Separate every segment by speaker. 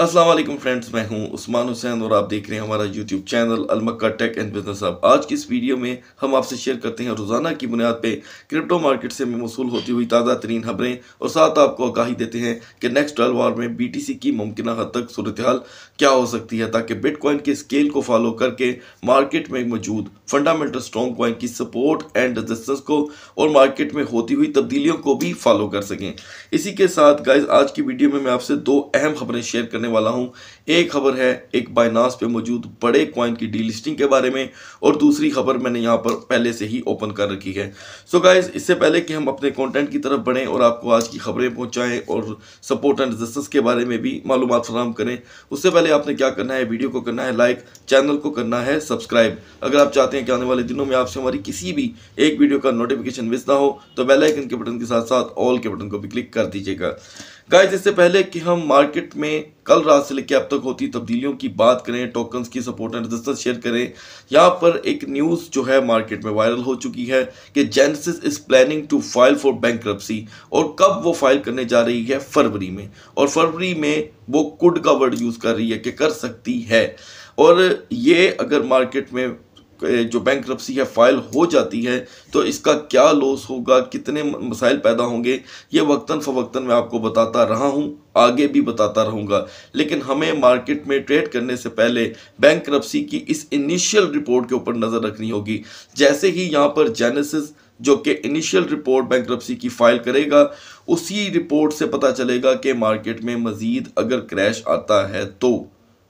Speaker 1: Aslam friends मैं हूं उस्मान हुसैन और आप देख रहे हैं हमारा यूट्यूब चैनल अलमक्का टेक एंड बिजनेस अब आज की इस वीडियो में हम आपसे शेयर करते हैं रोज़ाना की बुनियाद पे क्रिप्टो मार्केट से मौसू होती हुई ताज़ा तरीन खबरें और साथ आपको आगाही देते हैं कि नेक्स्ट ट्वेल्व आवर में बी टी सी की मुमकिन हद तक सूरत हाल क्या हो सकती है ताकि बिटकॉइन के स्केल को फॉलो करके मार्केट में मौजूद फंडामेंटल स्ट्रॉन्ग कॉइन की सपोर्ट एंड रजिस्टेंस को और मार्केट में होती हुई तब्दीलियों को भी फॉलो कर सकें इसी के साथ गाइज आज की वीडियो में मैं आपसे दो अहम खबरें शेयर करने करने वाला हूं एक खबर है एक बाइनास पे मौजूद बड़े क्वाइन की डीलिस्टिंग के बारे में और दूसरी खबर मैंने यहां पर पहले से ही ओपन कर रखी है सो so गाइज इससे पहले कि हम अपने कॉन्टेंट की तरफ बढ़ें और आपको आज की खबरें पहुँचाएँ और सपोर्ट एंड रिजिस्टेंस के बारे में भी मालूम फराम करें उससे पहले आपने क्या करना है वीडियो को करना है लाइक चैनल को करना है सब्सक्राइब अगर आप चाहते हैं कि आने वाले दिनों में आपसे हमारी किसी भी एक वीडियो का नोटिफिकेशन मिस ना हो तो बेल आइकन के बटन के साथ साथ ऑल के बटन को भी क्लिक कर दीजिएगा गाइज इससे पहले कि हम मार्केट में कल रात से लेकर अब तक होती तब्दीलियों की बात करें टोकन्स की सपोर्ट एंड रजिस्टर शेयर करें यहाँ पर एक न्यूज़ जो है मार्केट में वायरल हो चुकी है कि Genesis is planning to file for bank और कब वो फाइल करने जा रही है फरवरी में और फरवरी में वो कुड का वर्ड यूज़ कर रही है कि कर सकती है और ये अगर मार्केट में जो बैंक है फ़ाइल हो जाती है तो इसका क्या लॉस होगा कितने मसाइल पैदा होंगे ये वक्ता फ़वक्ता मैं आपको बताता रहा हूँ आगे भी बताता रहूँगा लेकिन हमें मार्केट में ट्रेड करने से पहले बैंक की इस इनिशियल रिपोर्ट के ऊपर नज़र रखनी होगी जैसे ही यहाँ पर जेनेसिस जो कि इनिशियल रिपोर्ट बैंक की फ़ाइल करेगा उसी रिपोर्ट से पता चलेगा कि मार्केट में मज़ीद अगर क्रैश आता है तो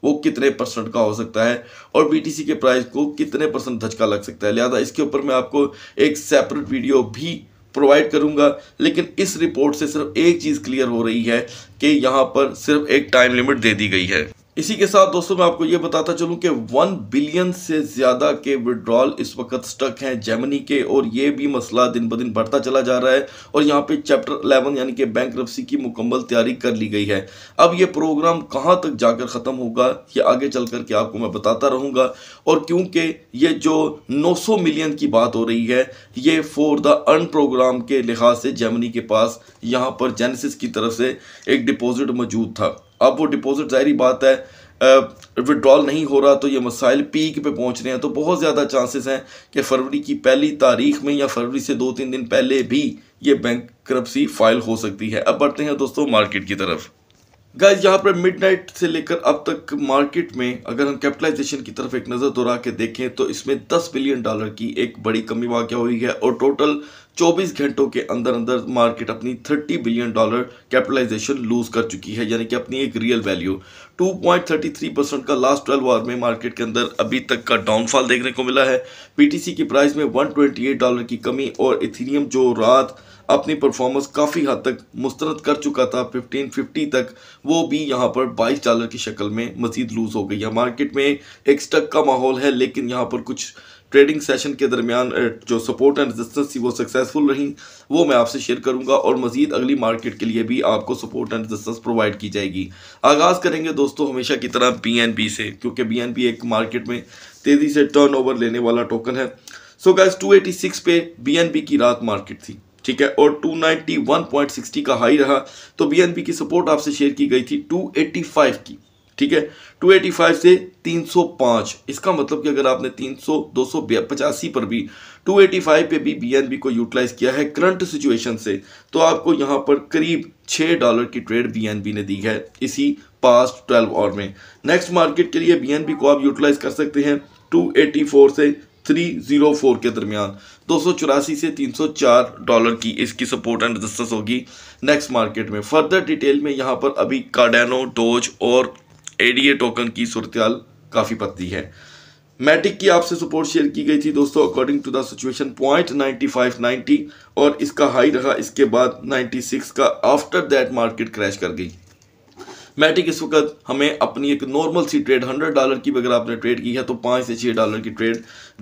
Speaker 1: वो कितने परसेंट का हो सकता है और बीटीसी के प्राइस को कितने परसेंट धचका लग सकता है लिहाजा इसके ऊपर मैं आपको एक सेपरेट वीडियो भी प्रोवाइड करूंगा लेकिन इस रिपोर्ट से सिर्फ एक चीज़ क्लियर हो रही है कि यहाँ पर सिर्फ एक टाइम लिमिट दे दी गई है इसी के साथ दोस्तों मैं आपको ये बताता चलूं कि वन बिलियन से ज़्यादा के विड्रॉल इस वक्त स्टक हैं जर्मनी के और ये भी मसला दिन ब दिन बढ़ता चला जा रहा है और यहाँ पे चैप्टर 11 यानी कि बैंक की मुकम्मल तैयारी कर ली गई है अब ये प्रोग्राम कहाँ तक जाकर ख़त्म होगा ये आगे चल करके आपको मैं बताता रहूँगा और क्योंकि ये जो नौ मिलियन की बात हो रही है ये फॉर द अर्न प्रोग्राम के लिहाज से जर्मनी के पास यहाँ पर जेनेसिस की तरफ से एक डिपोज़िट मौजूद था अब वो डिपॉजिट जाहिर बात है विड्रॉल नहीं हो रहा तो ये मसाइल पीक पे पहुंच रहे हैं तो बहुत ज़्यादा चांसेस हैं कि फरवरी की पहली तारीख में या फरवरी से दो तीन दिन पहले भी ये बैंक करप्सी फाइल हो सकती है अब बढ़ते हैं दोस्तों मार्केट की तरफ गाइज यहाँ पर मिडनाइट से लेकर अब तक मार्केट में अगर हम कैपिटलाइजेशन की तरफ एक नज़र दोहरा के देखें तो इसमें 10 बिलियन डॉलर की एक बड़ी कमी वाक़ हुई है और टोटल 24 घंटों के अंदर अंदर मार्केट अपनी 30 बिलियन डॉलर कैपिटलाइजेशन लूज़ कर चुकी है यानी कि अपनी एक रियल वैल्यू 2.33 परसेंट का लास्ट ट्वेल्व आवर में मार्केट के अंदर अभी तक का डाउनफॉल देखने को मिला है पी की प्राइस में वन डॉलर की कमी और इथीरियम जो रात अपनी परफॉर्मेंस काफ़ी हद तक मुस्तरद कर चुका था फिफ्टीन फिफ्टी तक वो भी यहाँ पर बाईस डॉलर की शक्ल में मजीद लूज़ हो गई है मार्केट में एक स्टक का माहौल है लेकिन यहाँ पर कुछ ट्रेडिंग सेशन के दरमियान जो सपोर्ट एंड रजिस्टेंस थी वो सक्सेसफुल रही वो मैं आपसे शेयर करूंगा और मजीद अगली मार्केट के लिए भी आपको सपोर्ट एंड रजिस्टेंस प्रोवाइड की जाएगी आगाज़ करेंगे दोस्तों हमेशा की तरह बी से क्योंकि बी एक मार्केट में तेज़ी से टर्नओवर लेने वाला टोकन है सो गैस टू पे बी की रात मार्केट थी ठीक है और 291.60 का हाई रहा तो बीएनबी की सपोर्ट आपसे शेयर की गई थी 285 की ठीक है 285 से 305 इसका मतलब कि अगर आपने 300 सौ पर भी 285 पे भी बीएनबी को यूटिलाइज किया है करंट सिचुएशन से तो आपको यहां पर करीब 6 डॉलर की ट्रेड बीएनबी ने दी है इसी पास्ट 12 आवर में नेक्स्ट मार्केट के लिए बीएनबी को आप यूटिलाइज कर सकते हैं 284 से 304 के दरमियान दो से 304 डॉलर की इसकी सपोर्ट एंड रजिस्टेंस होगी नेक्स्ट मार्केट में फर्दर डिटेल में यहाँ पर अभी कार्डेनो डोज और एडीए टोकन की सूरत काफ़ी पतली है मैटिक की आपसे सपोर्ट शेयर की गई थी दोस्तों according to the situation point ninety five ninety और इसका हाई रहा इसके बाद नाइन्टी सिक्स का आफ्टर दैट मार्केट क्रैश कर गई मैटिक इस वक्त हमें अपनी एक नॉर्मल सी ट्रेड हंड्रेड डॉलर की अगर आपने ट्रेड की है तो पाँच से छः डॉलर की ट्रेड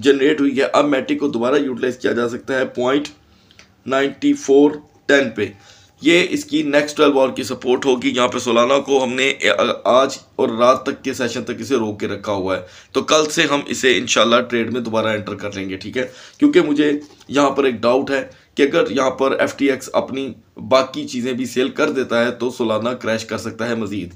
Speaker 1: जनरेट हुई है अब मैटिक को दोबारा यूटिलाइज किया जा सकता है पॉइंट नाइन्टी फोर टेन पे ये इसकी नेक्स्ट ट्वेल्व आवर की सपोर्ट होगी यहाँ पे सोलाना को हमने आज और रात तक के सेशन तक इसे रोक के रखा हुआ है तो कल से हम इसे इनशाला ट्रेड में दोबारा एंटर कर लेंगे ठीक है क्योंकि मुझे यहाँ पर एक डाउट है कि अगर यहाँ पर एफ अपनी बाकी चीज़ें भी सेल कर देता है तो सोलाना क्रैश कर सकता है मज़ीद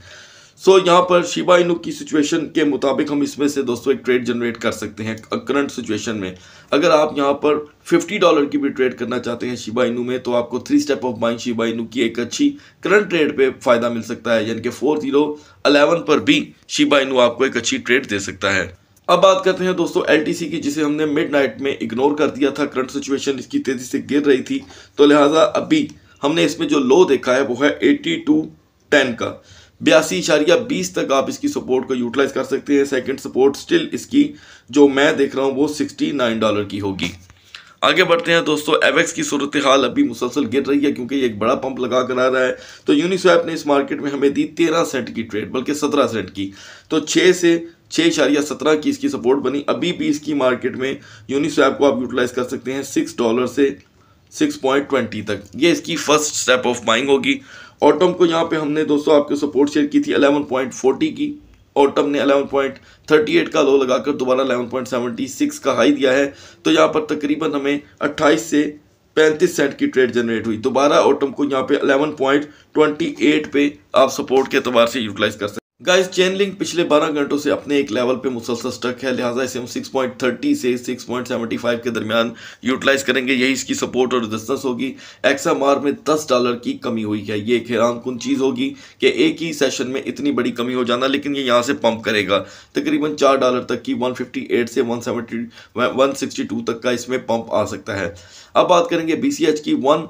Speaker 1: सो so, यहाँ पर शिबा इनू की सिचुएशन के मुताबिक हम इसमें से दोस्तों एक ट्रेड जनरेट कर सकते हैं करंट सिचुएशन में अगर आप यहाँ पर 50 डॉलर की भी ट्रेड करना चाहते हैं शिबा इनू में तो आपको three step of buying Shiba Inu की एक अच्छी करंट ट्रेड पे फ़ायदा मिल सकता है यानी कि फोर जीरो अलेवन पर भी शिबा इनू आपको एक अच्छी ट्रेड दे सकता है अब बात करते हैं दोस्तों एल की जिसे हमने मिडनाइट में इग्नोर कर दिया था करंट सिचुएशन इसकी तेज़ी से गिर रही थी तो लिहाजा अभी हमने इसमें जो लो देखा है वो है एट्टी टू टेन का बयासी इशारिया बीस तक आप इसकी सपोर्ट को यूटिलाइज कर सकते हैं सेकंड सपोर्ट स्टिल इसकी जो मैं देख रहा हूँ वो सिक्सटी नाइन डॉलर की होगी आगे बढ़ते हैं दोस्तों एवेक्स की सूरत हाल अभी मुसलसल गिर रही है क्योंकि ये एक बड़ा पंप लगा कर आ रहा है तो यूनिस्वैप ने इस मार्केट में हमें दी तेरह सेंट की ट्रेड बल्कि सत्रह सेंट की तो छः से छः इशारिया सत्रह की इसकी सपोर्ट बनी अभी भी इसकी मार्केट में यूनिस्वैप को आप यूटिलाइज कर सकते हैं सिक्स डॉलर से सिक्स पॉइंट ट्वेंटी तक ये इसकी फर्स्ट स्टेप ऑफ बाइंग होगी ऑटम को यहाँ पे हमने दोस्तों आपके सपोर्ट शेयर की थी अलेवन पॉइंट फोर्टी की ऑटम ने अलेवन पॉइंट थर्टी एट का लो लगाकर दोबारा अलेवन पॉइंट सेवेंटी सिक्स का हाई दिया है तो यहाँ पर तकरीबन हमें अट्ठाईस से पैंतीस सेंट की ट्रेड जनरेट हुई दोबारा ऑटम को यहाँ पे अलेवन पॉइंट ट्वेंटी एट पे आप सपोर्ट के अतबार से यूटिलाइज कर सकते गाइस चेन लिंक पिछले 12 घंटों से अपने एक लेवल पे मुसलसल स्टक है लिहाजा इसे हम 6.30 से 6.75 के दरमियान यूटिलाइज करेंगे यही इसकी सपोर्ट और रजिस्टेंस होगी एक्सएमआर में 10 डॉलर की कमी हुई है ये एक हैरान कन चीज़ होगी कि एक ही सेशन में इतनी बड़ी कमी हो जाना लेकिन ये यहाँ से पंप करेगा तकरीबन चार डॉलर तक की वन से वन सेवेंटी तक का इसमें पंप आ सकता है अब बात करेंगे बी की वन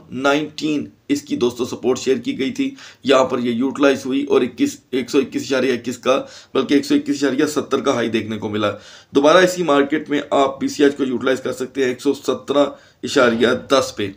Speaker 1: इसकी दोस्तों सपोर्ट शेयर की गई थी यहाँ पर ये यूटिलाइज हुई और इक्कीस एक सौ इक्कीस इशारिया इक्कीस का बल्कि एक सौ इक्कीस इशारिया सत्तर का हाई देखने को मिला दोबारा इसी मार्केट में आप बी सी एच को यूटिलाइज कर सकते हैं एक सौ सत्रह इशारिया दस पे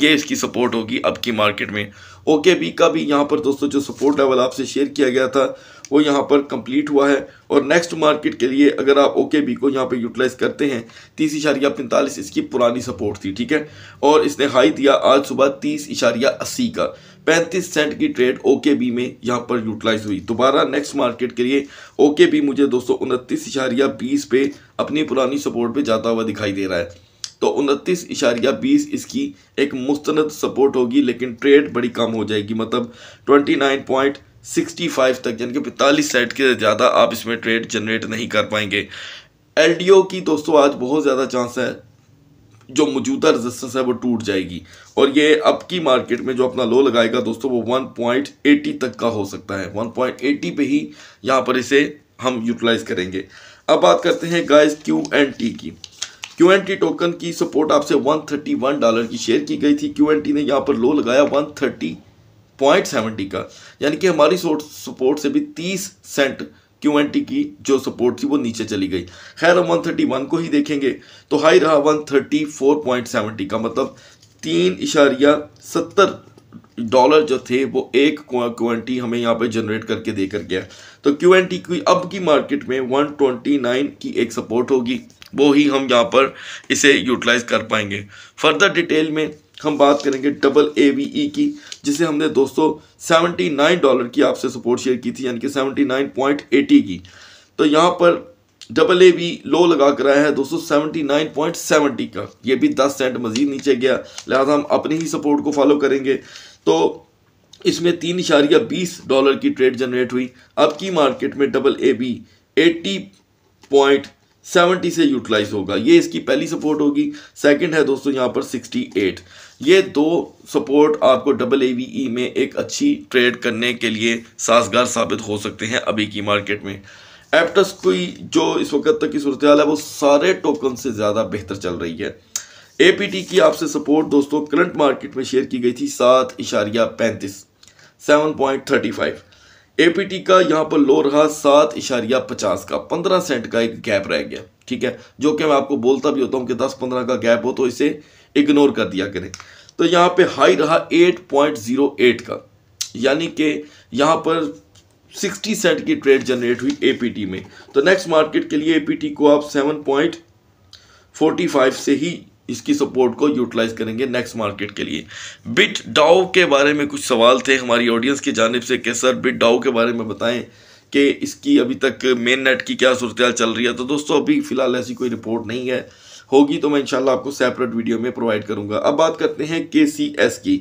Speaker 1: ये इसकी सपोर्ट होगी अब की मार्केट में ओके बी का भी यहाँ पर दोस्तों जो सपोर्ट लेवल आपसे शेयर किया गया था वो यहाँ पर कंप्लीट हुआ है और नेक्स्ट मार्केट के लिए अगर आप ओके बी को यहाँ पे यूटिलाइज करते हैं तीस इशारिया पैंतालीस इसकी पुरानी सपोर्ट थी ठीक है और इसने हाई दिया आज सुबह तीस इशारिया अस्सी का पैंतीस सेंट की ट्रेड ओके बी में यहाँ पर यूटिलाइज हुई दोबारा नेक्स्ट मार्केट के लिए ओके बी मुझे दो सौ उनतीस इशारिया बीस पे अपनी पुरानी सपोर्ट पर जाता हुआ दिखाई दे रहा है तो उनतीस इशारिया बीस इसकी एक मुस्तंद सपोर्ट होगी लेकिन ट्रेड बड़ी कम हो जाएगी मतलब ट्वेंटी नाइन पॉइंट 65 तक यानी कि पैंतालीस सेट के ज़्यादा आप इसमें ट्रेड जनरेट नहीं कर पाएंगे एल की दोस्तों आज बहुत ज़्यादा चांस है जो मौजूदा रेजिस्टेंस है वो टूट जाएगी और ये अब की मार्केट में जो अपना लो लगाएगा दोस्तों वो 1.80 तक का हो सकता है 1.80 पे ही यहाँ पर इसे हम यूटिलाइज करेंगे अब बात करते हैं गाइस क्यू एन टी की क्यू एन टी टोकन की सपोर्ट आपसे 131 डॉलर की शेयर की गई थी क्यू एन टी ने यहाँ पर लो लगाया पॉइंट सेवेंटी का यानी कि हमारी सपोर्ट से भी तीस सेंट क्यू एन टी की जो सपोर्ट थी वो नीचे चली गई खैर हम वन थर्टी वन को ही देखेंगे तो हाई रहा one thirty four point seventy का मतलब तीन इशारिया सत्तर डॉलर जो थे वो एक क्यू एन टी हमें यहाँ पे जनरेट करके देकर गया तो क्यू एन टी की अब की मार्केट में वन ट्वेंटी नाइन की एक सपोर्ट होगी वो ही हम यहाँ पर इसे यूटिलाइज कर पाएंगे फर्दर डिटेल में हम बात करेंगे डबल ए वी ई की जिसे हमने दोस्तों सेवेंटी नाइन डॉलर की आपसे सपोर्ट शेयर की थी यानी कि सेवेंटी नाइन पॉइंट एटी की तो यहाँ पर डबल ए वी लो लगा कर आया है दोस्तों सेवेंटी नाइन पॉइंट सेवेंटी का ये भी दस सेंट मजीद नीचे गया लिहाजा हम अपनी ही सपोर्ट को फॉलो करेंगे तो इसमें तीन इशारिया बीस डॉलर की ट्रेड जनरेट हुई अब की मार्केट में double A B eighty point seventy से यूटिलाइज होगा ये इसकी पहली सपोर्ट होगी सेकंड है दोस्तों यहाँ पर सिक्सटी एट ये दो सपोर्ट आपको डबल ए वी ई में एक अच्छी ट्रेड करने के लिए साजगार साबित हो सकते हैं अभी की मार्केट में एप्टस की जो इस वक्त तक की सूरत हाल है वो सारे टोकन से ज़्यादा बेहतर चल रही है ए पी टी की आपसे सपोर्ट दोस्तों करंट मार्केट में शेयर की गई थी सात इशारिया पैंतीस seven point thirty five APT का यहाँ पर लो रहा सात इशारिया पचास का पंद्रह सेंट का एक गैप रह गया ठीक है जो कि मैं आपको बोलता भी होता हूँ कि दस पंद्रह का गैप हो तो इसे इग्नोर कर दिया करें तो यहाँ पे हाई रहा एट पॉइंट जीरो एट का यानी कि यहाँ पर सिक्सटी सेंट की ट्रेड जनरेट हुई ए में तो नेक्स्ट मार्केट के लिए ए को आप सेवन पॉइंट फोर्टी फाइव से ही इसकी सपोर्ट को यूटिलाइज करेंगे नेक्स्ट मार्केट के लिए बिट डाओ के बारे में कुछ सवाल थे हमारी ऑडियंस की जानब से कि सर बिट डाओ के बारे में बताएं कि इसकी अभी तक मेन नेट की क्या सूरत चल रही है तो दोस्तों अभी फ़िलहाल ऐसी कोई रिपोर्ट नहीं है होगी तो मैं इंशाल्लाह आपको सेपरेट वीडियो में प्रोवाइड करूंगा अब बात करते हैं के सी एस की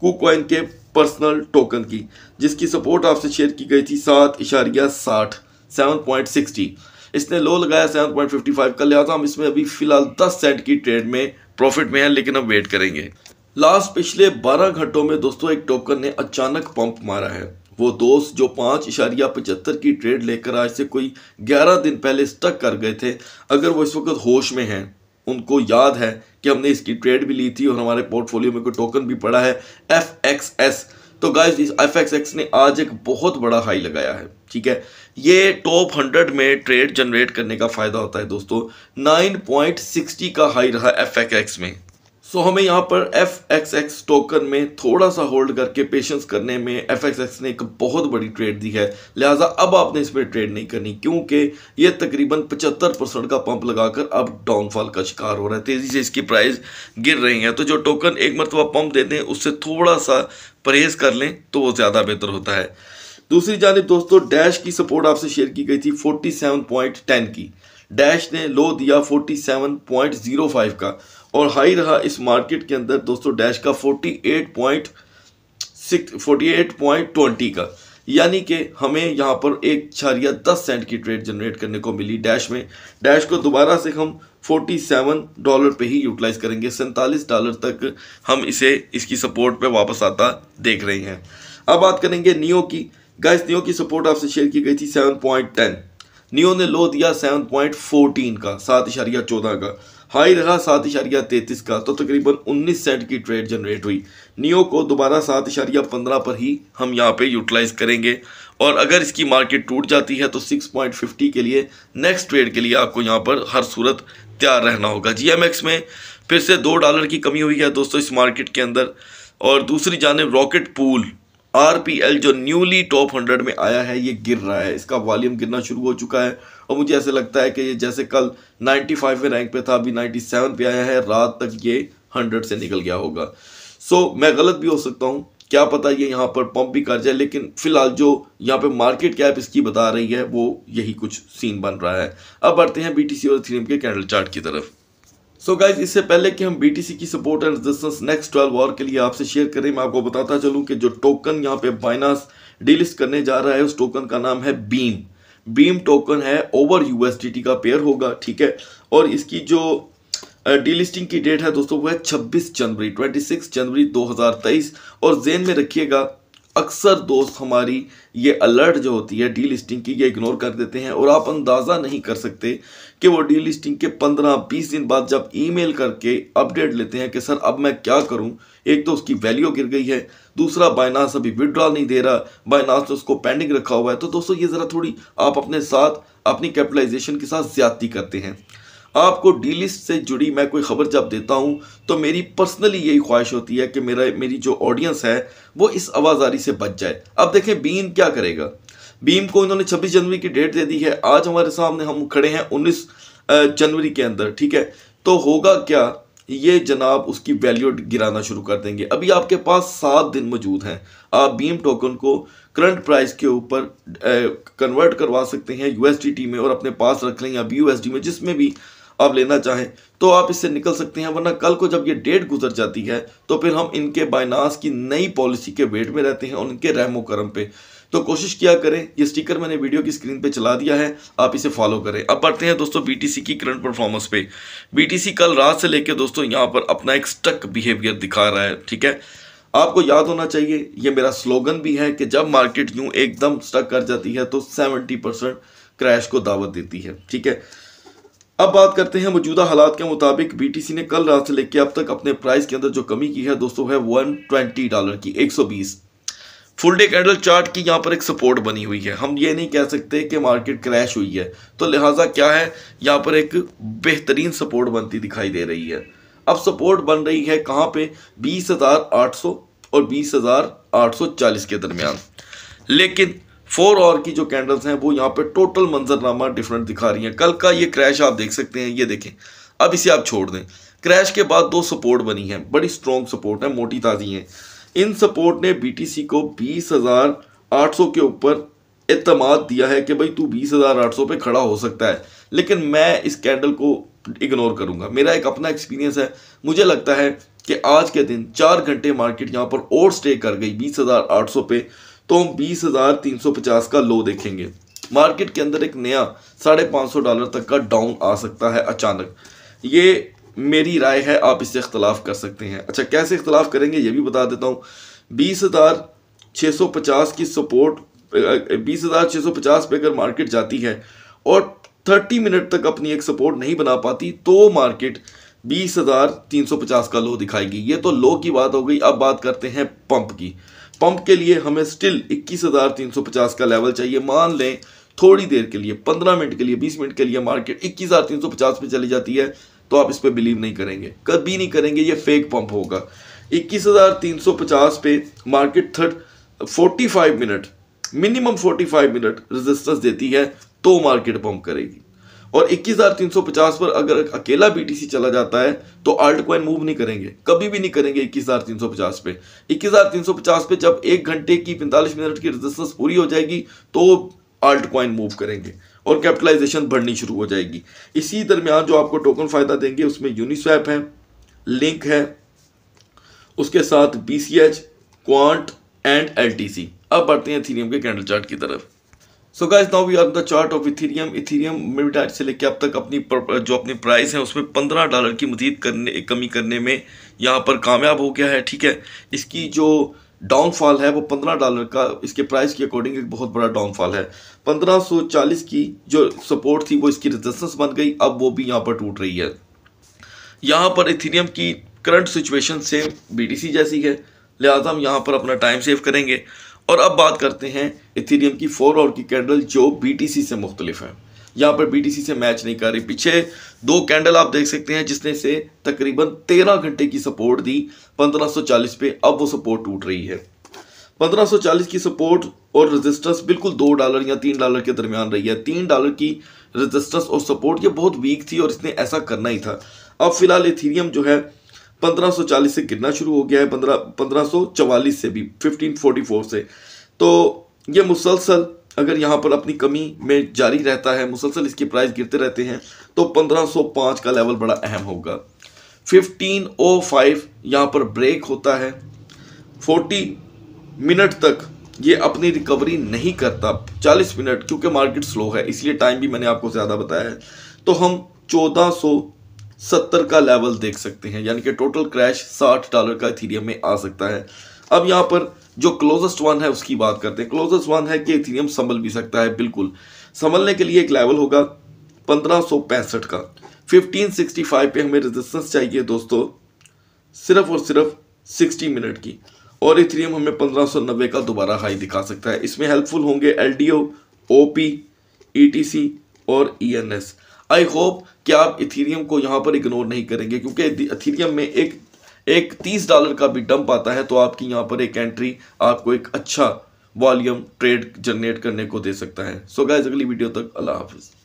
Speaker 1: कुकॉइन के पर्सनल टोकन की जिसकी सपोर्ट आपसे शेयर की गई थी सात इशारिया साठ सेवन पॉइंट सिक्सटी इसने लो लगाया सेवन पॉइंट फिफ्टी फाइव का लिहाजा हम इसमें अभी फिलहाल दस सेंट की ट्रेड में प्रॉफिट में है लेकिन हम वेट करेंगे लास्ट पिछले बारह घंटों में दोस्तों एक टोकन ने अचानक पंप मारा है वो दोस्त जो पाँच इशारिया पचहत्तर की ट्रेड लेकर आज से कोई ग्यारह दिन पहले स्टक कर गए थे अगर वो इस वक्त होश में हैं उनको याद है कि हमने इसकी ट्रेड भी ली थी और हमारे पोर्टफोलियो में कोई टोकन भी पड़ा है एफ एक्स एस तो गाइज इस एफ एक्स एक्स ने आज एक बहुत बड़ा हाई लगाया है ठीक है ये टॉप हंड्रेड में ट्रेड जनरेट करने का फ़ायदा होता है दोस्तों नाइन पॉइंट सिक्सटी का हाई रहा एफ एक्स में सो so, हमें यहाँ पर एफ एक्स एक्स टोकन में थोड़ा सा होल्ड करके पेशेंस करने में एफ एक्स एक्स ने एक बहुत बड़ी ट्रेड दी है लिहाजा अब आपने इसमें ट्रेड नहीं करनी क्योंकि ये तकरीबन 75 परसेंट का पंप लगाकर अब डाउनफॉल का शिकार हो रहा है तेज़ी से इसकी प्राइस गिर रही है तो जो टोकन एक मरतबा पंप देते हैं उससे थोड़ा सा परहेज़ कर लें तो वो ज़्यादा बेहतर होता है दूसरी जानब दोस्तों डैश की सपोर्ट आपसे शेयर की गई थी फोर्टी की डैश ने लो दिया फोर्टी का और हाई रहा इस मार्केट के अंदर दोस्तों डैश का eight point six forty eight point twenty का यानी कि हमें यहाँ पर एक छारिया दस सेंट की ट्रेड जनरेट करने को मिली डैश में डैश को दोबारा से हम फोर्टी सेवन डॉलर पे ही यूटिलाइज करेंगे सैंतालीस डॉलर तक हम इसे इसकी सपोर्ट पे वापस आता देख रहे हैं अब बात करेंगे नियो की गैस नियो की सपोर्ट आपसे शेयर की गई थी सेवन पॉइंट टेन नियो ने लो दिया सेवन पॉइंट फोर्टीन का सात इशारिया चौदह का हाई रहा सात इशारिया तैतीस का तो तकरीबन उन्नीस सेंट की ट्रेड जनरेट हुई नियो को दोबारा सात इशारिया पंद्रह पर ही हम यहाँ पे यूटिलाइज़ करेंगे और अगर इसकी मार्केट टूट जाती है तो सिक्स पॉइंट फिफ्टी के लिए नेक्स्ट ट्रेड के लिए आपको यहाँ पर हर सूरत तैयार रहना होगा जी एम एक्स में फिर से दो डॉलर की कमी हुई है दोस्तों इस मार्केट के अंदर और दूसरी जानब Rocket Pool R P L जो न्यूली टॉप हंड्रेड में आया है ये गिर रहा है इसका वॉल्यूम गिरना शुरू हो चुका है और मुझे ऐसे लगता है कि ये जैसे कल 95 में रैंक पे था अभी 97 पे आया है रात तक ये 100 से निकल गया होगा सो so, मैं गलत भी हो सकता हूँ क्या पता ये यहाँ पर पंप भी कर जाए लेकिन फिलहाल जो यहाँ पे मार्केट कैप इसकी बता रही है वो यही कुछ सीन बन रहा है अब बढ़ते हैं बीटीसी और थ्रीम के कैंडल चार्ट की तरफ सो so गाइज इससे पहले कि हम बीटीसी की support and resistance next twelve hour के लिए आपसे शेयर करें मैं आपको बताता चलूं कि जो टोकन यहाँ पे बाइनास डीलिस्ट करने जा रहा है उस टोकन का नाम है बीम बीम टोकन है ओवर यूएसडीटी का पेयर होगा ठीक है और इसकी जो डीलिस्टिंग की डेट है दोस्तों वो है 26 जनवरी 26 जनवरी 2023 और जेन में रखिएगा अक्सर दोस्त हमारी ये अलर्ट जो होती है डी लिस्टिंग की ये इग्नोर कर देते हैं और आप अंदाज़ा नहीं कर सकते कि वो डी लिस्टिंग के पंद्रह बीस दिन बाद जब ईमेल करके अपडेट लेते हैं कि सर अब मैं क्या करूं एक तो उसकी वैल्यू गिर गई है दूसरा बाइनास अभी विड्रॉ नहीं दे रहा बायनास ने उसको पेंडिंग रखा हुआ है तो दोस्तों ये ज़रा थोड़ी आप अपने साथ अपनी कैपिटलाइजेशन के साथ ज़्यादती करते हैं आपको डी लिस्ट से जुड़ी मैं कोई ख़बर जब देता हूँ तो मेरी पर्सनली यही ख्वाहिश होती है कि मेरा मेरी जो ऑडियंस है वो इस आवाज़ारी से बच जाए अब देखें बीम क्या करेगा बीम को इन्होंने 26 जनवरी की डेट दे दी है आज हमारे सामने हम खड़े हैं 19 जनवरी के अंदर ठीक है तो होगा क्या ये जनाब उसकी वैल्यू गिराना शुरू कर देंगे अभी आपके पास सात दिन मौजूद हैं आप बीम टोकन को करंट प्राइस के ऊपर कन्वर्ट करवा सकते हैं यूएसडीटी में और अपने पास रख लें या बी में जिसमें भी आप लेना चाहें तो आप इससे निकल सकते हैं वरना कल को जब ये डेट गुजर जाती है तो फिर हम इनके बाइनास की नई पॉलिसी के वेट में रहते हैं और इनके रहमो करम पे तो कोशिश किया करें ये स्टिकर मैंने वीडियो की स्क्रीन पे चला दिया है आप इसे फॉलो करें अब बढ़ते हैं दोस्तों बीटीसी की करंट परफॉर्मेंस पे बीटीसी कल रात से लेकर दोस्तों यहाँ पर अपना एक स्टक बिहेवियर दिखा रहा है ठीक है आपको याद होना चाहिए ये मेरा स्लोगन भी है कि जब मार्केट यूँ एकदम स्टक कर जाती है तो सेवेंटी परसेंट क्रैश को दावत देती है ठीक है अब बात करते हैं मौजूदा हालात के मुताबिक बीटीसी ने कल रात से लेकर अब तक अपने प्राइस के अंदर जो कमी की है दोस्तों है 120 डॉलर की 120 फुल डे कैंडल चार्ट की यहाँ पर एक सपोर्ट बनी हुई है हम ये नहीं कह सकते कि मार्केट क्रैश हुई है तो लिहाजा क्या है यहाँ पर एक बेहतरीन सपोर्ट बनती दिखाई दे रही है अब सपोर्ट बन रही है कहाँ पे सौ और चालीस के दरमियान लेकिन फोर और की जो कैंडल्स हैं वो यहाँ पे टोटल मंजरनामा डिफरेंट दिखा रही हैं कल का ये क्रैश आप देख सकते हैं ये देखें अब इसे आप छोड़ दें क्रैश के बाद दो सपोर्ट बनी हैं बड़ी स्ट्रॉन्ग सपोर्ट है मोटी ताज़ी हैं इन सपोर्ट ने बी को बीस हज़ार आठ सौ के ऊपर अतमाद दिया है कि भाई तू बीस हज़ार आठ सौ पर खड़ा हो सकता है लेकिन मैं इस कैंडल को इग्नोर करूंगा मेरा एक अपना एक्सपीरियंस है मुझे लगता है कि आज के दिन चार घंटे मार्केट यहाँ पर और स्टे कर गई बीस हज़ार आठ सौ पे तो हम बीस हज़ार तीन सौ पचास का लो देखेंगे मार्केट के अंदर एक नया साढ़े पाँच सौ डॉलर तक का डाउन आ सकता है अचानक ये मेरी राय है आप इससे इख्तलाफ कर सकते हैं अच्छा कैसे इख्तलाफ करेंगे ये भी बता देता हूँ बीस हज़ार छः सौ पचास की सपोर्ट बीस हज़ार छः सौ पचास पे अगर मार्केट जाती है और थर्टी मिनट तक अपनी एक सपोर्ट नहीं बना पाती तो मार्केट बीस हज़ार तीन सौ पचास का लो दिखाएगी ये तो लो की बात हो गई अब बात करते हैं पंप की पंप के लिए हमें स्टिल 21,350 का लेवल चाहिए मान लें थोड़ी देर के लिए 15 मिनट के लिए 20 मिनट के लिए मार्केट 21,350 पे चली जाती है तो आप इस पर बिलीव नहीं करेंगे कभी नहीं करेंगे ये फेक पंप होगा 21,350 पे market third 45 minute minimum 45 minute resistance देती है तो मार्केट पंप करेगी और 21,350 पर अगर अकेला बीटीसी चला जाता है तो आल्ट क्वाइन मूव नहीं करेंगे कभी भी नहीं करेंगे 21,350 पे 21,350 पे जब एक घंटे की 45 मिनट की रजिस्टेंस पूरी हो जाएगी तो आल्ट क्वाइन मूव करेंगे और कैपिटलाइजेशन बढ़नी शुरू हो जाएगी इसी दरमियान जो आपको टोकन फ़ायदा देंगे उसमें यूनिस्वैप है लिंक है उसके साथ B C H Quant and L T C अब बढ़ते हैं थीरियम के कैंडल चार्ट की तरफ so guys now we are the chart of Ethereum Ethereum mid आज से लेकर अब तक अपनी पर, जो अपनी प्राइस है उसमें पंद्रह डॉलर की मजीद करने कमी करने में यहाँ पर कामयाब हो गया है ठीक है इसकी जो डाउनफॉल है वो पंद्रह डॉलर का इसके प्राइस के अकॉर्डिंग एक बहुत बड़ा डाउनफॉल है पंद्रह सौ चालीस की जो सपोर्ट थी वो इसकी रेजिस्टेंस बन गई अब वो भी यहाँ पर टूट रही है यहाँ पर इथीरियम की करंट सिचुएशन सेम बीटीसी जैसी है लिहाजा हम यहाँ पर अपना टाइम सेव करेंगे और अब बात करते हैं इथीरियम की फोर और की कैंडल जो बीटीसी से मुख्तलिफ है यहाँ पर बीटीसी से मैच नहीं कर रही पीछे दो कैंडल आप देख सकते हैं जिसने से तकरीबन तेरह घंटे की सपोर्ट दी 1540 पे अब वो सपोर्ट टूट रही है 1540 की सपोर्ट और रेजिस्टेंस बिल्कुल दो डॉलर या तीन डॉलर के दरमियान रही है तीन डॉलर की रेजिस्टेंस और सपोर्ट ये बहुत वीक थी और इसने ऐसा करना ही था अब फिलहाल इथीरियम जो है 1540 से गिरना शुरू हो गया है पंद्रह पंद्रह से भी 1544 से तो ये मुसलसल अगर यहाँ पर अपनी कमी में जारी रहता है मुसलसल इसके प्राइस गिरते रहते हैं तो 1505 का लेवल बड़ा अहम होगा 1505 यहाँ पर ब्रेक होता है 40 मिनट तक ये अपनी रिकवरी नहीं करता 40 मिनट क्योंकि मार्केट स्लो है इसलिए टाइम भी मैंने आपको ज़्यादा बताया है तो हम 1400 सत्तर का लेवल देख सकते हैं यानी कि टोटल क्रैश साठ डॉलर का इथीरियम में आ सकता है अब यहाँ पर जो क्लोजेस्ट वन है उसकी बात करते हैं क्लोजेस्ट वन है कि इथीरियम संभल भी सकता है बिल्कुल संभलने के लिए एक लेवल होगा पंद्रह का 1565 पे हमें रेजिस्टेंस चाहिए दोस्तों सिर्फ और सिर्फ 60 मिनट की और इथीरियम हमें पंद्रह का दोबारा हाई दिखा सकता है इसमें हेल्पफुल होंगे L D O P E T C और ई एन एस आई होप कि आप इथीरियम को यहाँ पर इग्नोर नहीं करेंगे क्योंकि इथीरियम में एक एक तीस डॉलर का भी डंप आता है तो आपकी यहाँ पर एक एंट्री आपको एक अच्छा वॉल्यूम ट्रेड जनरेट करने को दे सकता है सो so गाइज अगली वीडियो तक अल्लाह हाफिज़